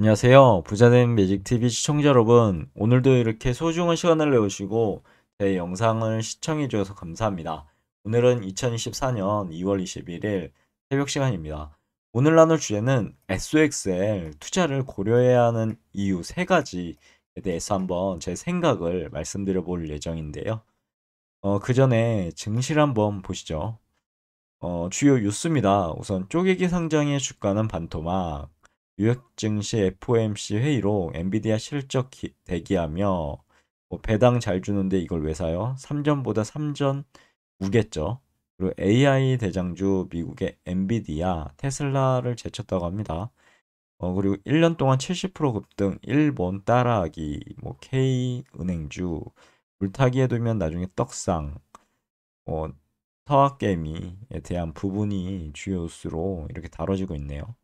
안녕하세요. 부자된 매직TV 시청자 여러분. 오늘도 이렇게 소중한 시간을 내오시고제 영상을 시청해주셔서 감사합니다. 오늘은 2024년 2월 21일 새벽 시간입니다. 오늘 나눌 주제는 SOXL 투자를 고려해야 하는 이유 3가지에 대해서 한번 제 생각을 말씀드려 볼 예정인데요. 어, 그 전에 증시를 한번 보시죠. 어, 주요 뉴스입니다. 우선 쪼개기 상장의 주가는 반토막, 유욕 증시 FOMC 회의로 엔비디아 실적 기, 대기하며 뭐 배당 잘 주는데 이걸 왜 사요? 3전보다 3전 우겠죠. 그리고 AI 대장주 미국의 엔비디아, 테슬라를 제쳤다고 합니다. 어, 그리고 1년 동안 70% 급등, 일본 따라하기, 뭐 K 은행주, 물타기해 두면 나중에 떡상, 어, 뭐 서학개미에 대한 부분이 주요 수로 이렇게 다뤄지고 있네요.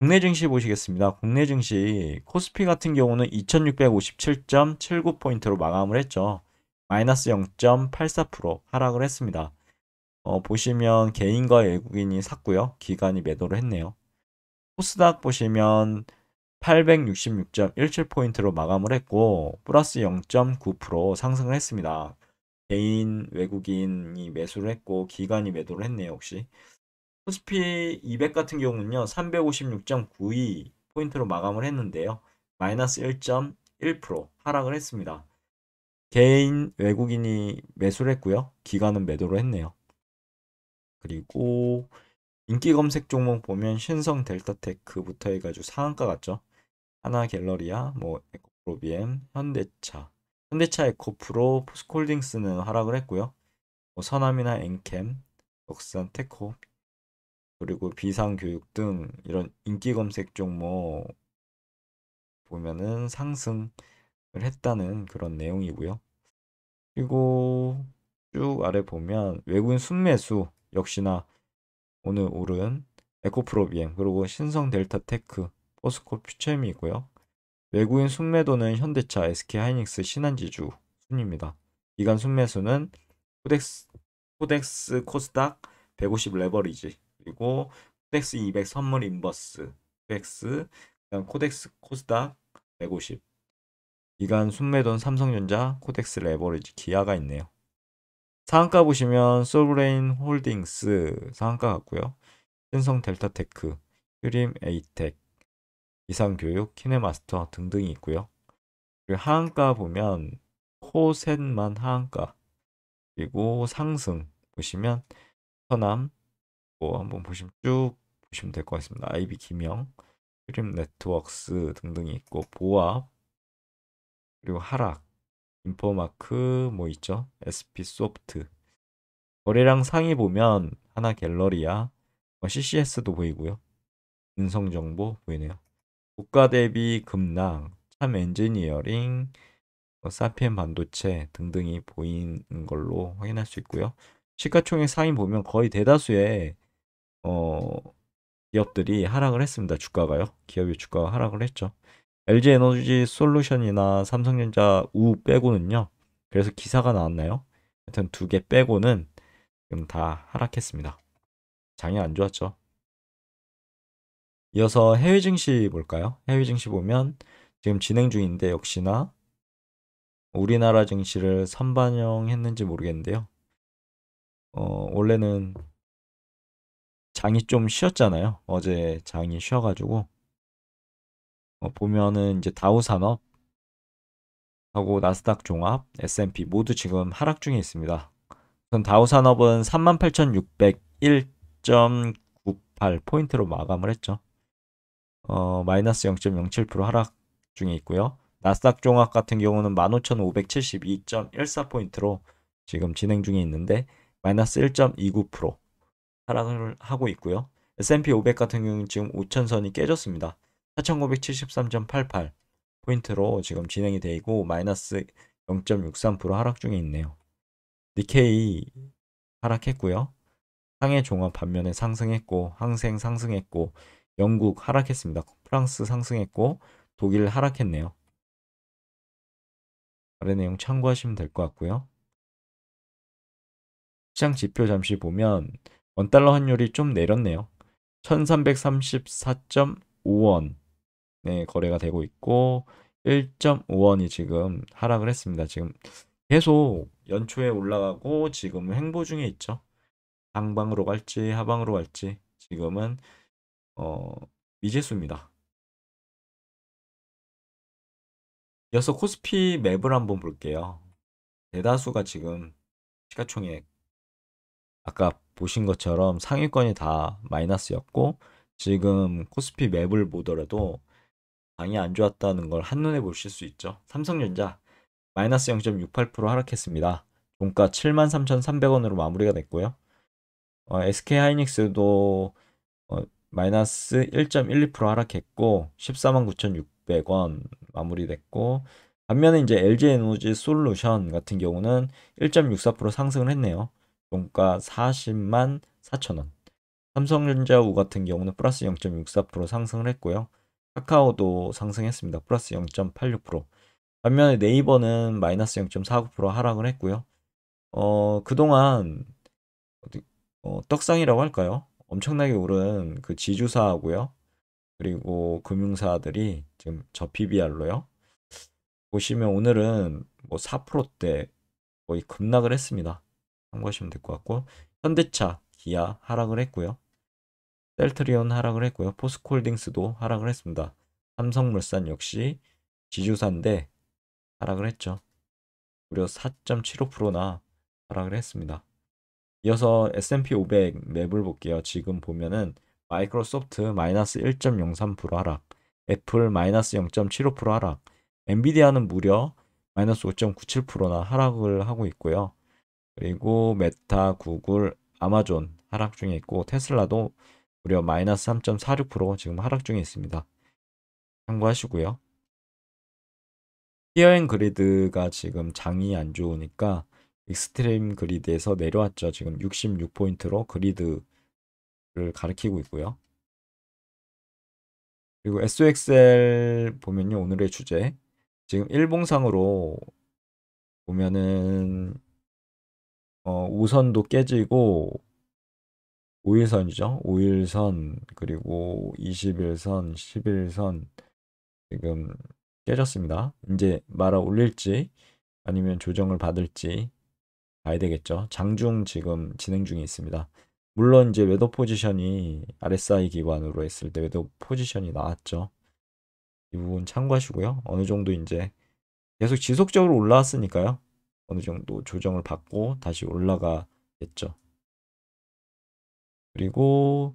국내 증시 보시겠습니다. 국내 증시 코스피 같은 경우는 2657.79포인트로 마감을 했죠. 마이너스 0.84% 하락을 했습니다. 어, 보시면 개인과 외국인이 샀고요. 기관이 매도를 했네요. 코스닥 보시면 866.17포인트로 마감을 했고 플러스 0.9% 상승을 했습니다. 개인, 외국인이 매수를 했고 기관이 매도를 했네요. 혹시 코스피 200 같은 경우는요. 356.92 포인트로 마감을 했는데요. 마이너스 1.1% 하락을 했습니다. 개인 외국인이 매수를 했고요. 기관은 매도를 했네요. 그리고 인기 검색 종목 보면 신성 델타테크부터 해가지고 상한가 같죠. 하나 갤러리아, 뭐 에코프로비엠, 현대차, 현대차 에코프로, 포스콜딩스는 하락을 했고요. 뭐 선암이나 엔캠, 역산 테코, 그리고 비상교육 등 이런 인기 검색 종목 뭐 보면은 상승을 했다는 그런 내용이고요. 그리고 쭉 아래 보면 외국인 순매수 역시나 오늘 오른 에코프로비엠 그리고 신성 델타테크 포스코 퓨처미이고요. 외국인 순매도는 현대차, SK하이닉스, 신한지주 순입니다. 기간 순매수는 코덱스, 코덱스 코스닥 150 레버리지 그리고 코덱스 200 선물 인버스, 코덱스, 그다음 코덱스 코스닥 150. 이간 순매돈 삼성전자, 코덱스 레버리지 기아가 있네요. 상한가 보시면 솔브레인 홀딩스 상한가 같고요. 신성 델타테크, 휴림 에이텍, 이상교육, 키네마스터 등등이 있고요. 그리고 하한가 보면 코센만 하한가 그리고 상승 보시면 서남, 한번 보시면 쭉 보시면 될 것 같습니다. IB 기명, 크림 네트웍스 등등이 있고 보합 그리고 하락, 인포마크 뭐 있죠? SP 소프트 거래량 상위 보면 하나 갤러리아, CCS도 뭐 보이고요. 인성 정보 보이네요. 국가 대비 급락, 참 엔지니어링, 뭐 사피엔 반도체 등등이 보이는 걸로 확인할 수 있고요. 시가총액 상위 보면 거의 대다수의 어, 기업들이 하락을 했습니다. 주가가요. 기업의 주가가 하락을 했죠. LG 에너지 솔루션이나 삼성전자 우 빼고는요. 그래서 기사가 나왔나요? 하여튼 두 개 빼고는 지금 다 하락했습니다. 장이 안 좋았죠. 이어서 해외 증시 볼까요? 해외 증시 보면 지금 진행 중인데 역시나 우리나라 증시를 선반영했는지 모르겠는데요. 어, 원래는 장이 좀 쉬었잖아요. 어제 장이 쉬어가지고 어, 보면은 이제 다우산업 하고 나스닥 종합, S&P 모두 지금 하락 중에 있습니다. 우선 다우산업은 38,601.98 포인트로 마감을 했죠. 어, 마이너스 0.07% 하락 중에 있고요. 나스닥 종합 같은 경우는 15,572.14포인트로 지금 진행 중에 있는데 마이너스 1.29% 하락을 하고 있고요. S&P 500 같은 경우는 지금 5천선이 깨졌습니다. 4,973.88 포인트로 지금 진행이 되고 마이너스 0.63% 하락 중에 있네요. 니케이 하락했고요. 상해 종합 반면에 상승했고 항생 상승했고 영국 하락했습니다. 프랑스 상승했고 독일 하락했네요. 아래 내용 참고하시면 될 것 같고요. 시장 지표 잠시 보면 원달러 환율이 좀 내렸네요. 1334.5원에 거래가 되고 있고 1.5원이 지금 하락을 했습니다. 지금 계속 연초에 올라가고 지금 횡보 중에 있죠. 상방으로 갈지 하방으로 갈지 지금은 어, 미지수입니다. 여어서 코스피 맵을 한번 볼게요. 대다수가 지금 시가총액 아까 보신 것처럼 상위권이 다 마이너스였고 지금 코스피 맵을 보더라도 방이 안 좋았다는 걸 한눈에 보실 수 있죠. 삼성전자 마이너스 0.68% 하락했습니다. 종가 73,300원으로 마무리가 됐고요. 어, SK하이닉스도 어, 마이너스 1.12% 하락했고 149,600원 마무리됐고 반면에 이제 LG에너지 솔루션 같은 경우는 1.64% 상승을 했네요. 종가 그러니까 40만 4천원 삼성전자 우 같은 경우는 플러스 0.64% 상승을 했고요. 카카오도 상승했습니다. 플러스 0.86% 반면에 네이버는 마이너스 0.49% 하락을 했고요. 어, 그동안 어, 떡상이라고 할까요? 엄청나게 오른 그 지주사하고요. 그리고 금융사들이 지금 저 PBR로요. 보시면 오늘은 뭐 4%대 거의 급락을 했습니다. 참고하시면 될 것 같고 현대차, 기아 하락을 했고요. 셀트리온 하락을 했고요. 포스코홀딩스도 하락을 했습니다. 삼성물산 역시 지주사인데 하락을 했죠. 무려 4.75%나 하락을 했습니다. 이어서 S&P 500 맵을 볼게요. 지금 보면은 마이크로소프트 마이너스 1.03% 하락, 애플 마이너스 0.75% 하락, 엔비디아는 무려 마이너스 5.97%나 하락을 하고 있고요. 그리고 메타, 구글, 아마존 하락 중에 있고 테슬라도 무려 마이너스 3.46% 지금 하락 중에 있습니다. 참고하시고요. 히어앤 그리드가 지금 장이 안 좋으니까 익스트림 그리드에서 내려왔죠. 지금 66포인트로 그리드를 가리키고 있고요. 그리고 SOXL 보면요. 오늘의 주제. 지금 일봉상으로 보면은 어, 우선도 깨지고 5일선이죠. 5일선 그리고 20일선, 1 1일선 지금 깨졌습니다. 이제 말아 올릴지 아니면 조정을 받을지 봐야 되겠죠. 장중 지금 진행 중에 있습니다. 물론 이제 웨더 포지션이 RSI 기반으로 했을 때 웨더 포지션이 나왔죠. 이 부분 참고하시고요. 어느 정도 이제 계속 지속적으로 올라왔으니까요. 어느 정도 조정을 받고 다시 올라가겠죠. 그리고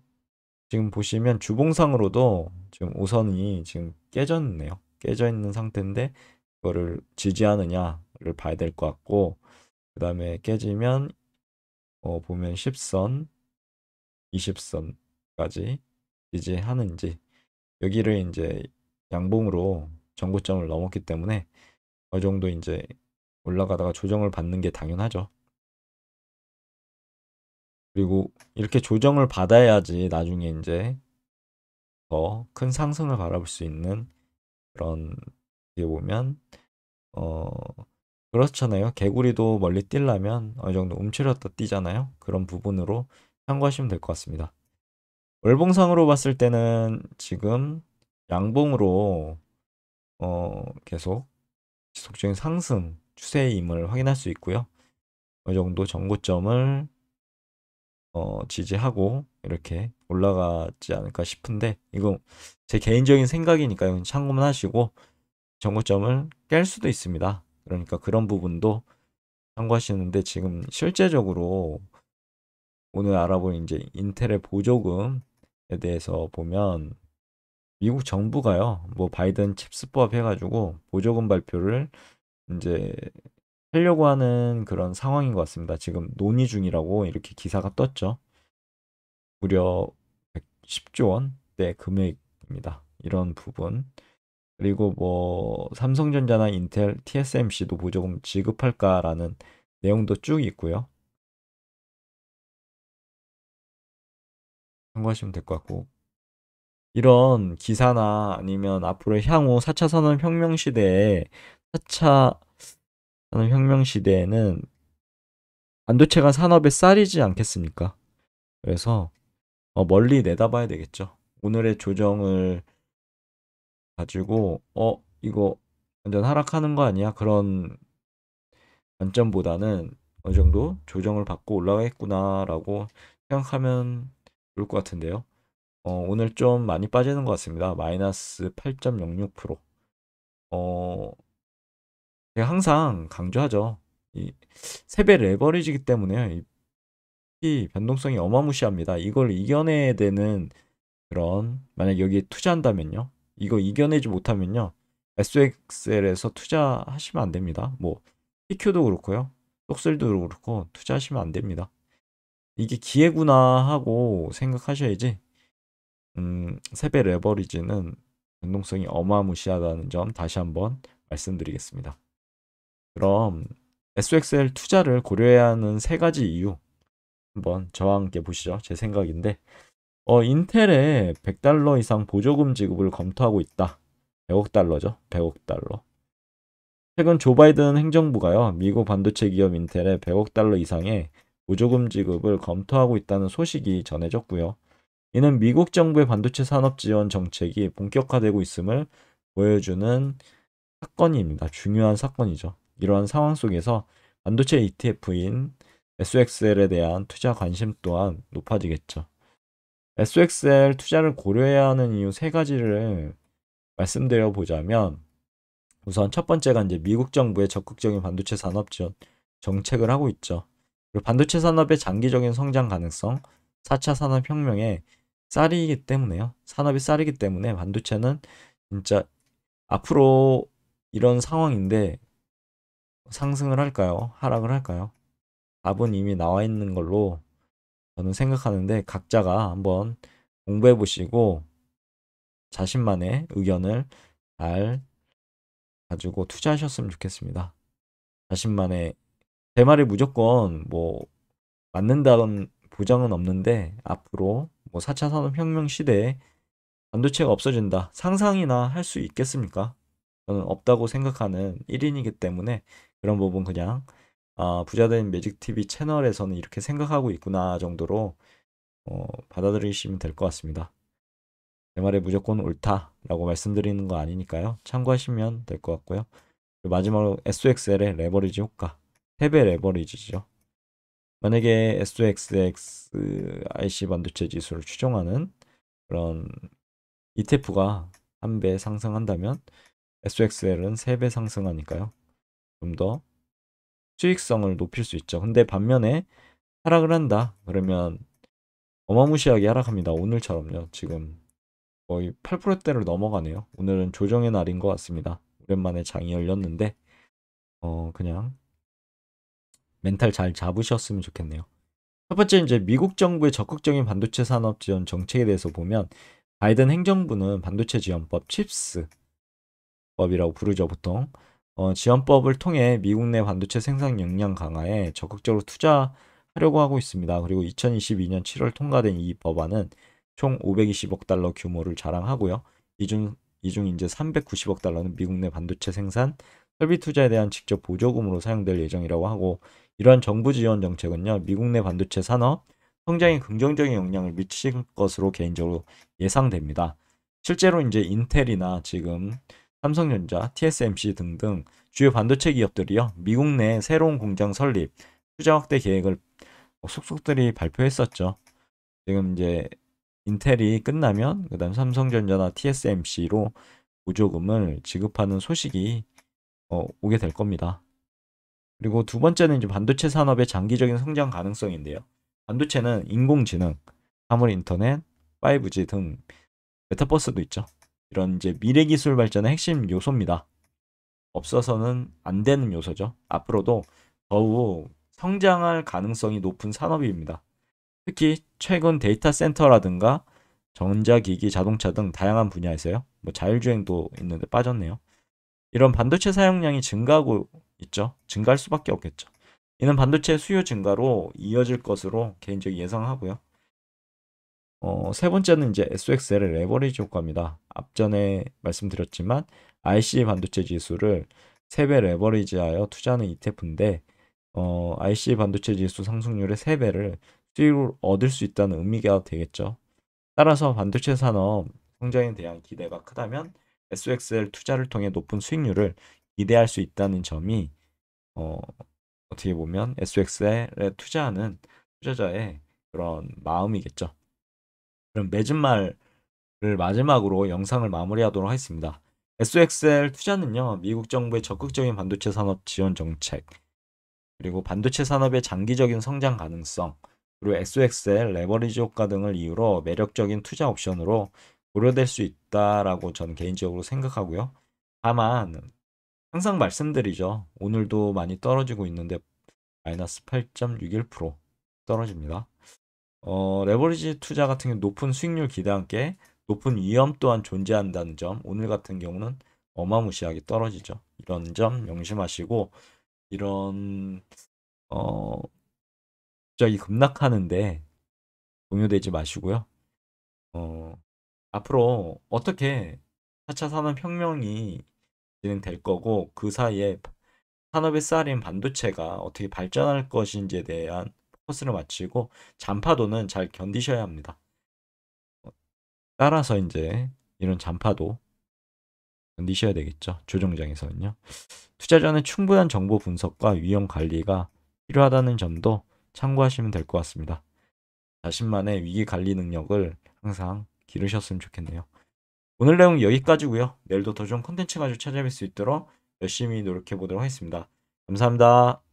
지금 보시면 주봉상으로도 지금 우선이 지금 깨졌네요. 깨져 있는 상태인데 그거를 지지하느냐를 봐야 될 것 같고 그 다음에 깨지면 어 보면 10선, 20선까지 지지하는지 여기를 이제 양봉으로 전고점을 넘었기 때문에 어느 그 정도 이제 올라가다가 조정을 받는 게 당연하죠. 그리고 이렇게 조정을 받아야지 나중에 이제 더 큰 상승을 바라볼 수 있는 그런 이게 보면 어 그렇잖아요. 개구리도 멀리 뛰려면 어느 정도 움츠렸다 뛰잖아요. 그런 부분으로 참고하시면 될 것 같습니다. 월봉상으로 봤을 때는 지금 양봉으로 어 계속 지속적인 상승 추세임을 확인할 수 있고요. 어느 정도 정고점을 어, 지지하고 이렇게 올라가지 않을까 싶은데 이거제 개인적인 생각이니까요. 참고만 하시고 정고점을 깰 수도 있습니다. 그러니까 그런 부분도 참고하시는데 지금 실제적으로 오늘 알아본 이제 인텔의 보조금에 대해서 보면 미국 정부가요. 뭐 바이든 칩스법 해가지고 보조금 발표를 이제 하려고 하는 그런 상황인 것 같습니다. 지금 논의 중이라고 이렇게 기사가 떴죠. 무려 110조 원대 금액입니다. 이런 부분. 그리고 뭐 삼성전자나 인텔, TSMC도 보조금 지급할까라는 내용도 쭉 있고요. 참고하시면 될 것 같고 이런 기사나 아니면 앞으로 향후 4차 산업혁명 시대에 4차 산업혁명 시대에는 반도체가 산업의 쌀이지 않겠습니까? 그래서 어, 멀리 내다봐야 되겠죠. 오늘의 조정을 가지고 어 이거 완전 하락하는 거 아니야? 그런 관점보다는 어느 정도 조정을 받고 올라가겠구나라고 생각하면 좋을 것 같은데요. 어, 오늘 좀 많이 빠지는 것 같습니다. 마이너스 8.06%. 어, 제가 항상 강조하죠. 이 세배 레버리지기 이 때문에 이 변동성이 어마무시합니다. 이걸 이겨내야 되는 그런 만약 여기에 투자한다면요. 이거 이겨내지 못하면요. SXL에서 투자하시면 안 됩니다. 뭐 PQ도 그렇고요. 똑슬도 그렇고 투자하시면 안 됩니다. 이게 기회구나 하고 생각하셔야지 음, 세배 레버리지는 변동성이 어마무시하다는 점 다시 한번 말씀드리겠습니다. 그럼 SXL 투자를 고려해야 하는 세 가지 이유 한번 저와 함께 보시죠. 제 생각인데 어, 인텔에 100달러 이상 보조금 지급을 검토하고 있다. 100억 달러죠. 100억 달러. 최근 조 바이든 행정부가요. 미국 반도체 기업 인텔에 100억 달러 이상의 보조금 지급을 검토하고 있다는 소식이 전해졌고요. 이는 미국 정부의 반도체 산업 지원 정책이 본격화되고 있음을 보여주는 사건입니다. 중요한 사건이죠. 이러한 상황 속에서 반도체 ETF인 s x l 에 대한 투자 관심 또한 높아지겠죠. s x l 투자를 고려해야 하는 이유 세 가지를 말씀드려 보자면 우선 첫 번째가 이제 미국 정부의 적극적인 반도체 산업 지원 정책을 하고 있죠. 그리고 반도체 산업의 장기적인 성장 가능성, 4차 산업혁명의 쌀이기 때문에요. 산업이 쌀이기 때문에 반도체는 진짜 앞으로 이런 상황인데 상승을 할까요? 하락을 할까요? 답은 이미 나와 있는 걸로 저는 생각하는데 각자가 한번 공부해 보시고 자신만의 의견을 잘 가지고 투자하셨으면 좋겠습니다. 자신만의 제 말이 무조건 뭐 맞는다는 보장은 없는데 앞으로 뭐 4차 산업혁명 시대에 반도체가 없어진다 상상이나 할 수 있겠습니까? 저는 어, 없다고 생각하는 1인이기 때문에 그런 부분 그냥 아, 부자된 매직TV 채널에서는 이렇게 생각하고 있구나 정도로 어, 받아들이시면 될 것 같습니다. 제말에 무조건 옳다라고 말씀드리는 거 아니니까요. 참고하시면 될 것 같고요. 마지막으로 s x l 의 레버리지 효과. 3배 레버리지죠. 만약에 SOXX IC 반도체 지수를 추종하는 그런 ETF가 한 배 상승한다면 SXL은 3배 상승하니까요. 좀 더 수익성을 높일 수 있죠. 근데 반면에 하락을 한다. 그러면 어마무시하게 하락합니다. 오늘처럼요. 지금 거의 8%대를 넘어가네요. 오늘은 조정의 날인 것 같습니다. 오랜만에 장이 열렸는데 어 그냥 멘탈 잘 잡으셨으면 좋겠네요. 첫 번째 이제 미국 정부의 적극적인 반도체 산업 지원 정책에 대해서 보면 바이든 행정부는 반도체 지원법 칩스 지원법이라고 부르죠 보통. 어, 지원법을 통해 미국 내 반도체 생산 역량 강화에 적극적으로 투자하려고 하고 있습니다. 그리고 2022년 7월 통과된 이 법안은 총 520억 달러 규모를 자랑하고요. 이 중 이중 이제 390억 달러는 미국 내 반도체 생산 설비 투자에 대한 직접 보조금으로 사용될 예정이라고 하고 이러한 정부 지원 정책은요 미국 내 반도체 산업 성장에 긍정적인 영향을 미칠 것으로 개인적으로 예상됩니다. 실제로 이제 인텔이나 지금 삼성전자, TSMC 등등 주요 반도체 기업들이요. 미국 내 새로운 공장 설립, 투자 확대 계획을 뭐 속속들이 발표했었죠. 지금 이제 인텔이 끝나면 그다음 삼성전자나 TSMC로 보조금을 지급하는 소식이 어, 오게 될 겁니다. 그리고 두 번째는 이제 반도체 산업의 장기적인 성장 가능성인데요. 반도체는 인공지능, 사물인터넷, 5G 등 메타버스도 있죠. 이런 이제 미래 기술 발전의 핵심 요소입니다. 없어서는 안 되는 요소죠. 앞으로도 더욱 성장할 가능성이 높은 산업입니다. 특히 최근 데이터 센터라든가 전자기기, 자동차 등 다양한 분야에서요. 뭐 자율주행도 있는데 빠졌네요. 이런 반도체 사용량이 증가하고 있죠. 증가할 수밖에 없겠죠. 이는 반도체 수요 증가로 이어질 것으로 개인적으로 예상하고요. 어, 세 번째는 이제 SOXL의 레버리지 효과입니다. 앞전에 말씀드렸지만 IC 반도체 지수를 3배 레버리지하여 투자하는 ETF인데 어, IC 반도체 지수 상승률의 3배를 수익을 얻을 수 있다는 의미가 되겠죠. 따라서 반도체 산업 성장에 대한 기대가 크다면 SOXL 투자를 통해 높은 수익률을 기대할 수 있다는 점이 어, 어떻게 보면 SOXL에 투자하는 투자자의 그런 마음이겠죠. 그럼 맺은 말을 마지막으로 영상을 마무리하도록 하겠습니다. SXL 투자는요, 미국 정부의 적극적인 반도체 산업 지원 정책, 그리고 반도체 산업의 장기적인 성장 가능성, 그리고 SXL 레버리지 효과 등을 이유로 매력적인 투자 옵션으로 고려될 수 있다라고 저는 개인적으로 생각하고요. 다만 항상 말씀드리죠. 오늘도 많이 떨어지고 있는데 마이너스 8.61% 떨어집니다. 어, 레버리지 투자 같은 경우 높은 수익률 기대 함께 높은 위험 또한 존재한다는 점 오늘 같은 경우는 어마무시하게 떨어지죠. 이런 점 명심하시고 이런 어 갑자기 급락하는데 동요되지 마시고요. 어 앞으로 어떻게 4차 산업혁명이 진행될 거고 그 사이에 산업의 쌀인 반도체가 어떻게 발전할 것인지에 대한 코스를 마치고 잔파도는 잘 견디셔야 합니다. 어, 따라서 이제 이런 잔파도 견디셔야 되겠죠. 조정장에서는요. 투자 자는 충분한 정보 분석과 위험 관리가 필요하다는 점도 참고하시면 될 것 같습니다. 자신만의 위기 관리 능력을 항상 기르셨으면 좋겠네요. 오늘 내용 여기까지고요. 내일도 더 좋은 컨텐츠 가지고 찾아뵐 수 있도록 열심히 노력해 보도록 하겠습니다. 감사합니다.